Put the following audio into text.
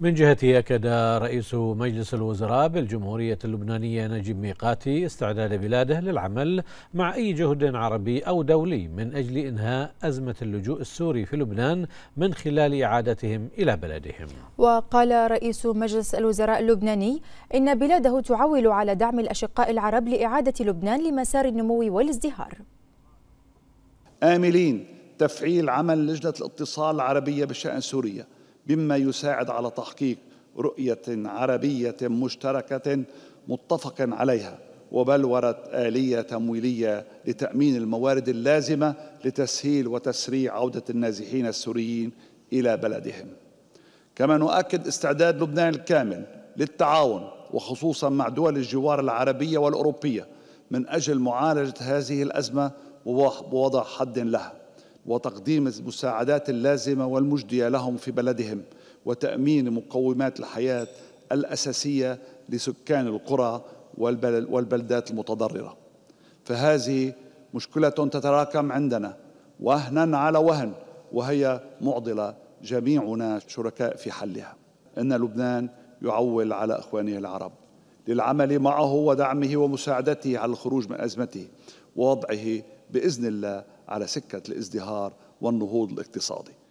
من جهته أكد رئيس مجلس الوزراء بالجمهورية اللبنانية نجيب ميقاتي استعداد بلاده للعمل مع أي جهد عربي أو دولي من أجل إنهاء أزمة اللجوء السوري في لبنان من خلال إعادتهم إلى بلدهم وقال رئيس مجلس الوزراء اللبناني إن بلاده تعول على دعم الأشقاء العرب لإعادة لبنان لمسار النمو والازدهار آملين تفعيل عمل لجنة الاتصال العربية بشأن سوريا مما يساعد على تحقيق رؤيه عربيه مشتركه متفق عليها وبلوره اليه تمويليه لتامين الموارد اللازمه لتسهيل وتسريع عوده النازحين السوريين الى بلدهم كما نؤكد استعداد لبنان الكامل للتعاون وخصوصا مع دول الجوار العربيه والاوروبيه من اجل معالجه هذه الازمه ووضع حد لها وتقديم المساعدات اللازمه والمجديه لهم في بلدهم وتامين مقومات الحياه الاساسيه لسكان القرى والبلدات المتضرره فهذه مشكله تتراكم عندنا وهنا على وهن وهي معضله جميعنا شركاء في حلها ان لبنان يعول على اخوانه العرب للعمل معه ودعمه ومساعدته على الخروج من ازمته ووضعه باذن الله على سكه الازدهار والنهوض الاقتصادي